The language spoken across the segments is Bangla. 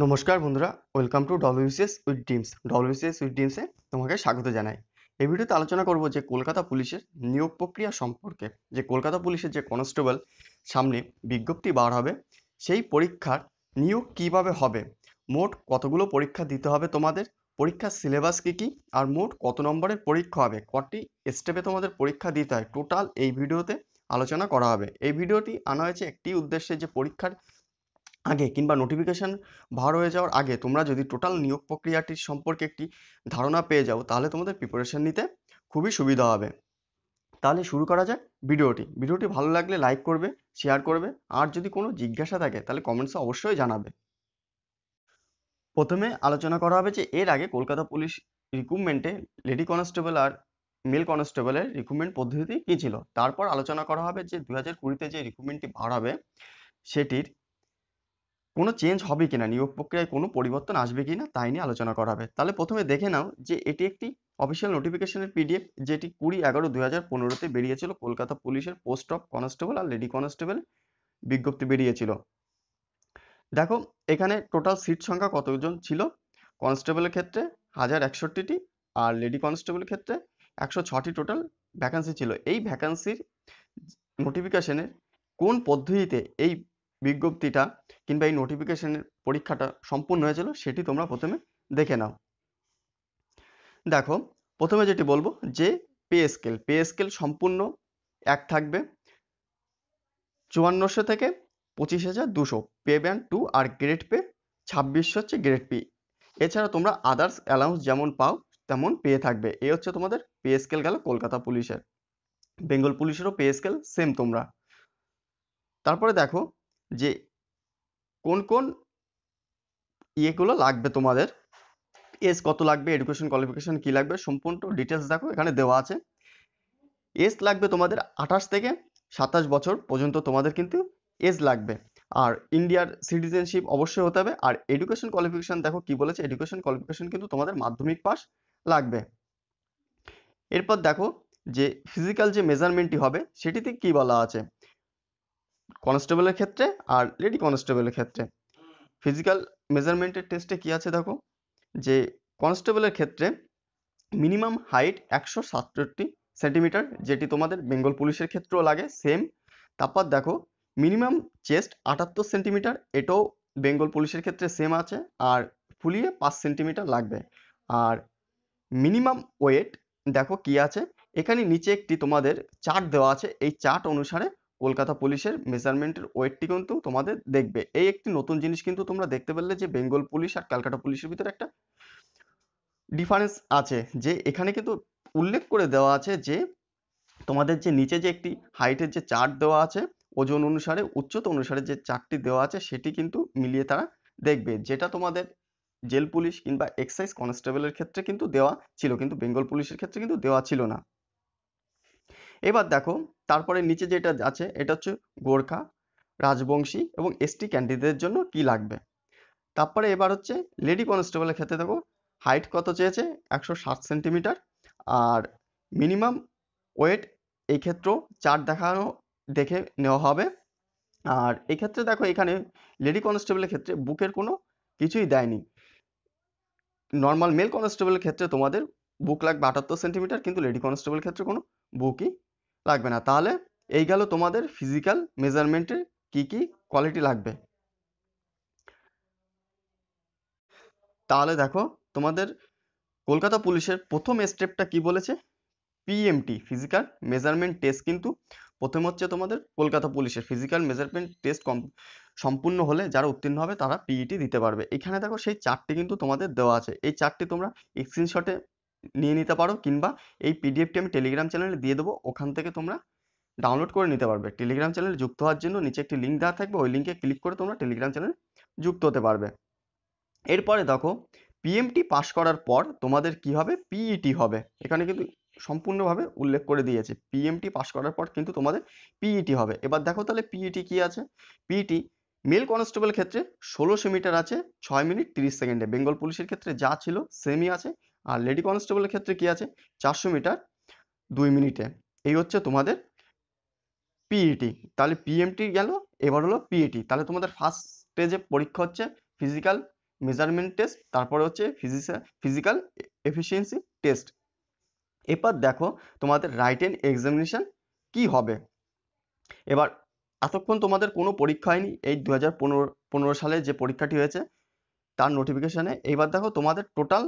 নমস্কার বন্ধুরা welcome to WCS with Dims WCS with ডিমসে তোমাকে স্বাগত জানাই এই ভিডিওতে আলোচনা করব যে কলকাতা পুলিশের নিয়োগ প্রক্রিয়া সম্পর্কে যে কলকাতা পুলিশের যে কনস্টেবল সামনে বিজ্ঞপ্তি বার হবে সেই পরীক্ষার নিয়োগ কিভাবে হবে মোট কতগুলো পরীক্ষা দিতে হবে তোমাদের পরীক্ষার সিলেবাস কী কী আর মোট কত নম্বরের পরীক্ষা হবে কটি স্টেপে তোমাদের পরীক্ষা দিতে হয় টোটাল এই ভিডিওতে আলোচনা করা হবে এই ভিডিওটি আনা হয়েছে একটি উদ্দেশ্যে যে পরীক্ষার আগে কিংবা নোটিফিকেশান বার হয়ে যাওয়ার আগে তোমরা যদি টোটাল নিয়োগ প্রক্রিয়াটির সম্পর্কে একটি ধারণা পেয়ে যাও তাহলে তোমাদের প্রিপারেশান নিতে খুবই সুবিধা হবে তাহলে শুরু করা যাক ভিডিওটি ভিডিওটি ভালো লাগলে লাইক করবে শেয়ার করবে আর যদি কোনো জিজ্ঞাসা থাকে তাহলে কমেন্টসে অবশ্যই জানাবে প্রথমে আলোচনা করা হবে যে এর আগে কলকাতা পুলিশ রিক্রুটমেন্টে লেডি কনস্টেবল আর মেল কনস্টেবলের রিক্রুটমেন্ট পদ্ধতি কী ছিল তারপর আলোচনা করা হবে যে দু হাজার কুড়িতে যে রিক্রুটমেন্টটি বাড়াবে সেটির কোনো চেঞ্জ হবে কিনা নিয়োগ প্রক্রিয়ায় কোনো পরিবর্তন আসবে কিনা তাই নিয়ে আলোচনা করা হবে তাহলে প্রথমে দেখে নাও যে এটি একটি অফিসিয়াল নোটিফিকেশনের পিডিএফ যেটি কুড়ি এগারো দু হাজার পনেরোতে বেরিয়েছিল কলকাতা পুলিশের পোস্ট অফ কনস্টেবল আর লেডি কনস্টেবল বিজ্ঞপ্তি বেরিয়েছিল দেখো এখানে টোটাল সিট সংখ্যা কতজন ছিল কনস্টেবলের ক্ষেত্রে হাজার একষট্টিটি আর লেডি কনস্টেবলের ক্ষেত্রে একশো ছটি টোটাল ভ্যাকান্সি ছিল এই ভ্যাকান্সির নোটিফিকেশনের কোন পদ্ধতিতে এই বিজ্ঞপ্তিটা কিংবা এই নোটিফিকেশনের পরীক্ষাটা সম্পূর্ণ হয়েছিল সেটি তোমরা প্রথমে দেখে নাও দেখো প্রথমে যেটি বলবো যে পে স্কেল পে স্কেল সম্পূর্ণ এক থাকবে চুয়ান্নশো থেকে পঁচিশ হাজার দুশো পে ব্যান্ড টু আর গ্রেড পে ছাব্বিশশো হচ্ছে গ্রেড পি এছাড়া তোমরা আদার্স অ্যালাউন্স যেমন পাও তেমন পেয়ে থাকবে এ হচ্ছে তোমাদের পে স্কেল গেল কলকাতা পুলিশের বেঙ্গল পুলিশেরও পে স্কেল সেম তোমরা তারপরে দেখো যে কোন কোন ইয়েগুলো লাগবে তোমাদের এস কত লাগবে এডুকেশন কোয়ালিফিকেশন কি লাগবে সম্পূর্ণ ডিটেলস দেখো এখানে দেওয়া আছে এস লাগবে তোমাদের আঠাশ থেকে সাতাশ বছর পর্যন্ত তোমাদের কিন্তু এজ লাগবে আর ইন্ডিয়ার সিটিজেনশিপ অবশ্যই হতে হবে আর এডুকেশন কোয়ালিফিকেশন দেখো কি বলেছে এডুকেশন কোয়ালিফিকেশন কিন্তু তোমাদের মাধ্যমিক পাস লাগবে এরপর দেখো যে ফিজিক্যাল যে মেজারমেন্টটি হবে সেটিতে কি বলা আছে কনস্টেবলের ক্ষেত্রে আর লেডি কনস্টেবলের ক্ষেত্রে ফিজিক্যাল মেজারমেন্টের টেস্টে কি আছে দেখো যে কনস্টেবলের ক্ষেত্রে মিনিমাম হাইট একশো সাতষট্টি সেন্টিমিটার যেটি তোমাদের বেঙ্গল পুলিশের ক্ষেত্রেও লাগে সেম তারপর দেখো মিনিমাম চেস্ট আটাত্তর সেন্টিমিটার এটাও বেঙ্গল পুলিশের ক্ষেত্রে সেম আছে আর ফুলিয়ে পাঁচ সেন্টিমিটার লাগবে আর মিনিমাম ওয়েট দেখো কি আছে এখানে নিচে একটি তোমাদের চার্ট দেওয়া আছে এই চার্ট অনুসারে কলকাতা পুলিশের মেজারমেন্টের ওয়েটটি কিন্তু তোমাদের দেখবে এই একটি নতুন জিনিস কিন্তু তোমরা দেখতে পেলে যে বেঙ্গল পুলিশ আর ক্যালকাটা পুলিশের ভিতরে একটা ডিফারেন্স আছে যে এখানে কিন্তু উল্লেখ করে দেওয়া আছে যে তোমাদের যে নিচে যে একটি হাইটের যে চার্ট দেওয়া আছে ওজন অনুসারে উচ্চতা অনুসারে যে চার্টটি দেওয়া আছে সেটি কিন্তু মিলিয়ে তারা দেখবে যেটা তোমাদের জেল পুলিশ কিংবা এক্সাইজ কনস্টেবলের ক্ষেত্রে কিন্তু দেওয়া ছিল কিন্তু বেঙ্গল পুলিশের ক্ষেত্রে কিন্তু দেওয়া ছিল না এবার দেখো তারপরে নিচে যেটা আছে এটা হচ্ছে গোর্খা রাজবংশী এবং এসটি ক্যান্ডিডেটের জন্য কি লাগবে তারপরে এবার হচ্ছে লেডি কনস্টেবলের ক্ষেত্রে দেখো হাইট কত চেয়েছে একশো ষাট সেন্টিমিটার আর মিনিমাম ওয়েট এই ক্ষেত্রেও চার দেখানো দেখে নেওয়া হবে আর এই ক্ষেত্রে দেখো এখানে লেডি কনস্টেবলের ক্ষেত্রে বুকের কোনো কিছুই দেয়নি নর্মাল মেল কনস্টেবলের ক্ষেত্রে তোমাদের বুক লাগবে আটাত্তর সেন্টিমিটার কিন্তু লেডি কনস্টেবলের ক্ষেত্রে কোনো বুকই লাগবে না তাহলে এই গেল তোমাদের ফিজিক্যাল মেজারমেন্টের কি কি কোয়ালিটি লাগবে তাহলে দেখো তোমাদের কলকাতা পুলিশের প্রথম স্টেপটা কি বলেছে পিএমটি ফিজিক্যাল মেজারমেন্ট টেস্ট কিন্তু প্রথম হচ্ছে তোমাদের কলকাতা পুলিশের ফিজিক্যাল মেজারমেন্ট টেস্ট কম সম্পূর্ণ হলে যারা উত্তীর্ণ হবে তারা পিইটি e দিতে পারবে এখানে দেখো সেই চারটি কিন্তু তোমাদের দেওয়া আছে এই চারটি তোমরা স্ক্রিনশটে নিয়ে নিতে পারো কিংবা এই পিডিএফটি আমি টেলিগ্রাম চ্যানেলে দিয়ে দেবো ওখান থেকে তোমরা ডাউনলোড করে নিতে পারবে টেলিগ্রাম চ্যানেলে যুক্ত হওয়ার জন্য নিচে একটি লিঙ্ক দেওয়া থাকবে ওই লিঙ্কে ক্লিক করে তোমরা টেলিগ্রাম চ্যানেলে যুক্ত হতে পারবে এরপরে দেখো পিএমটি পাস করার পর তোমাদের কি হবে পিইটি e হবে এখানে কিন্তু সম্পূর্ণভাবে উল্লেখ করে দিয়েছে পিএমটি পাস করার পর কিন্তু তোমাদের পিইটি e হবে এবার দেখো তাহলে পিইটি e কি আছে পিইটি মেল কনস্টেবল ক্ষেত্রে ষোলোশো মিটার আছে ছয় মিনিট তিরিশ সেকেন্ডে বেঙ্গল পুলিশের ক্ষেত্রে যা ছিল সেমই আছে আর লেডি কনস্টেবলের ক্ষেত্রে কি আছে চারশো মিটার দুই মিনিটে এই হচ্ছে তোমাদের পিইটি e তাহলে পিএমটি গেল এবার হলো পিএটি e তাহলে তোমাদের ফার্স্ট স্টেজে পরীক্ষা হচ্ছে ফিজিক্যাল মেজারমেন্ট টেস্ট তারপরে হচ্ছে ফিজিক্যাল ফিজিক্যাল এফিসিয়েন্সি টেস্ট এবার দেখো তোমাদের রাইট এন্ড এক্সামিনেশান কী হবে এবার এতক্ষণ তোমাদের কোনো পরীক্ষা হয়নি এই দু হাজার সালে যে পরীক্ষাটি হয়েছে তার নোটিফিকেশানে এইবার দেখো তোমাদের টোটাল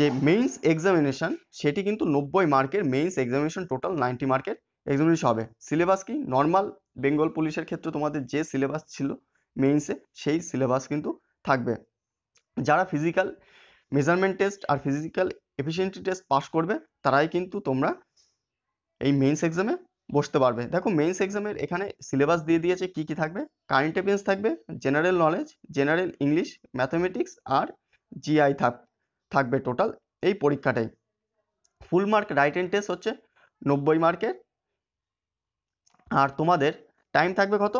যে মেইনস এক্সামিনেশন সেটি কিন্তু নব্বই মার্কের মেইনস এক্সামিনেশন টোটাল নাইনটি মার্কের এক্সামিনেশন হবে সিলেবাস কি নর্মাল বেঙ্গল পুলিশের ক্ষেত্রে তোমাদের যে সিলেবাস ছিল মেইনসে সেই সিলেবাস কিন্তু থাকবে যারা ফিজিক্যাল মেজারমেন্ট টেস্ট আর ফিজিক্যাল এফিসিয়েন্সি টেস্ট পাস করবে তারাই কিন্তু তোমরা এই মেইনস এক্সামে বসতে পারবে দেখো মেইনস এক্সামের এখানে সিলেবাস দিয়ে দিয়েছে কি কি থাকবে কারেন্ট অ্যাফেয়ার্স থাকবে general knowledge general English mathematics আর জিআই থাক থাকবে টোটাল এই পরীক্ষাটাই full mark write and test হচ্ছে নব্বই মার্কের আর তোমাদের টাইম থাকবে কত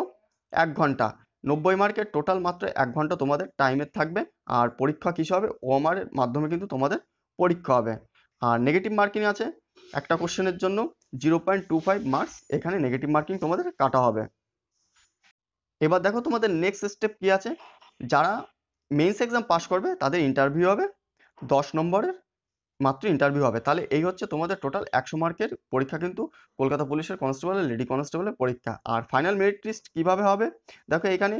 এক ঘন্টা নব্বই মার্কের টোটাল মাত্র এক ঘন্টা তোমাদের টাইমের থাকবে আর পরীক্ষা কিসে হবে ওমারের মাধ্যমে কিন্তু তোমাদের পরীক্ষা হবে আর নেগেটিভ মার্কিং আছে একটা কোশ্চেনের জন্য zero point two five marks এখানে নেগেটিভ মার্কিং তোমাদের কাটা হবে এবার দেখো তোমাদের নেক্সট স্টেপ কি আছে যারা মেন্স এক্সাম পাস করবে তাদের ইন্টারভিউ হবে দশ নম্বরের মাত্র ইন্টারভিউ হবে তাহলে এই হচ্ছে তোমাদের টোটাল একশো মার্কের পরীক্ষা কিন্তু কলকাতা পুলিশের কনস্টেবলের লেডি কনস্টেবলের পরীক্ষা আর ফাইনাল মেরিট লিস্ট কীভাবে হবে দেখো এখানে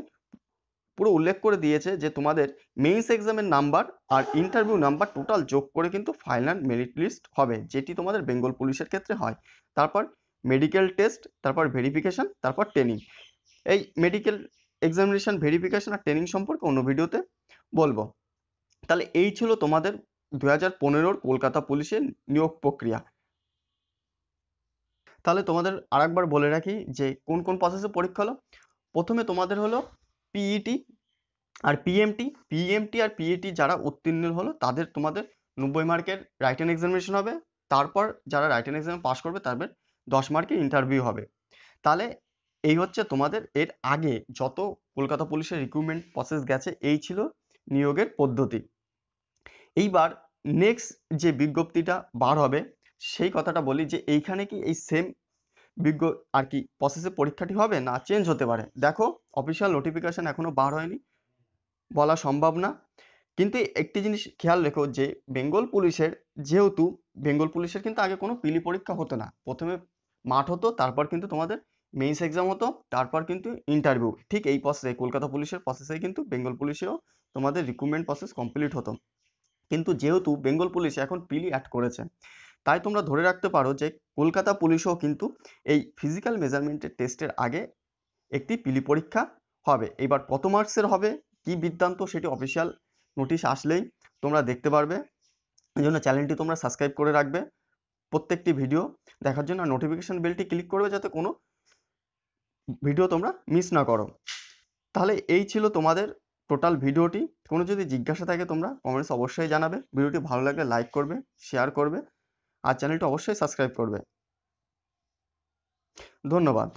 পুরো উল্লেখ করে দিয়েছে যে তোমাদের মেইনস এক্সামের নাম্বার আর ইন্টারভিউ নাম্বার টোটাল যোগ করে কিন্তু ফাইনাল মেরিট লিস্ট হবে যেটি তোমাদের বেঙ্গল পুলিশের ক্ষেত্রে হয় তারপর মেডিকেল টেস্ট তারপর ভেরিফিকেশান তারপর ট্রেনিং এই মেডিকেল এক্সামিনেশান ভেরিফিকেশান আর ট্রেনিং সম্পর্কে অন্য ভিডিওতে বলবো তাহলে এই ছিল তোমাদের দু হাজার পনেরোর কলকাতা পুলিশের নিয়োগ প্রক্রিয়া তাহলে তোমাদের আরেকবার বলে রাখি যে কোন কোন প্রসেসে পরীক্ষা হলো প্রথমে তোমাদের হলো পিইটি e আর পিএমটি পিএমটি আর পিএটি e যারা উত্তীর্ণ হলো তাদের তোমাদের নব্বই মার্কের রাইট এক্সামিনেশন হবে তারপর যারা রাইট অ্যান্ড এক্সাম পাস করবে তাদের দশ মার্কের ইন্টারভিউ হবে তাহলে এই হচ্ছে তোমাদের এর আগে যত কলকাতা পুলিশের রিক্রুটমেন্ট প্রসেস গেছে এই ছিল নিয়োগের পদ্ধতি এইবার নেক্সট যে বিজ্ঞপ্তিটা বার হবে সেই কথাটা বলি যে এইখানে কি এই সেম বিজ্ঞ আর কি প্রসেসে পরীক্ষাটি হবে না চেঞ্জ হতে পারে দেখো অফিসিয়াল নোটিফিকেশান এখনও বার হয়নি বলা সম্ভব না কিন্তু একটি জিনিস খেয়াল রেখো যে বেঙ্গল পুলিশের যেহেতু বেঙ্গল পুলিশের কিন্তু আগে কোনো পিলি পরীক্ষা হতো না প্রথমে মাঠ হতো তারপর কিন্তু তোমাদের মেইনস এক্সাম হতো তারপর কিন্তু ইন্টারভিউ ঠিক এই প্রসেসে কলকাতা পুলিশের প্রসেসে কিন্তু বেঙ্গল পুলিশেও তোমাদের রিক্রুটমেন্ট প্রসেস কমপ্লিট হতো কিন্তু যেহেতু বেঙ্গল পুলিশ এখন পিলি অ্যাড e করেছে তাই তোমরা ধরে রাখতে পারো যে কলকাতা পুলিশও কিন্তু এই ফিজিক্যাল মেজারমেন্টের টেস্টের আগে একটি পিলি e পরীক্ষা হবে এবার কত মার্কসের হবে কি বৃত্তান্ত সেটি অফিসিয়াল নোটিশ আসলেই তোমরা দেখতে পারবে এই জন্য চ্যানেলটি তোমরা সাবস্ক্রাইব করে রাখবে প্রত্যেকটি ভিডিও দেখার জন্য নোটিফিকেশান বেলটি ক্লিক করবে যাতে কোনো ভিডিও তোমরা মিস না করো তাহলে এই ছিল তোমাদের টোটাল ভিডিওটি কোনো যদি জিজ্ঞাসা থাকে তোমরা কমেন্টস অবশ্যই জানাবে ভিডিওটি ভালো লাগলে লাইক করবে শেয়ার করবে আর চ্যানেলটি অবশ্যই সাবস্ক্রাইব করবে ধন্যবাদ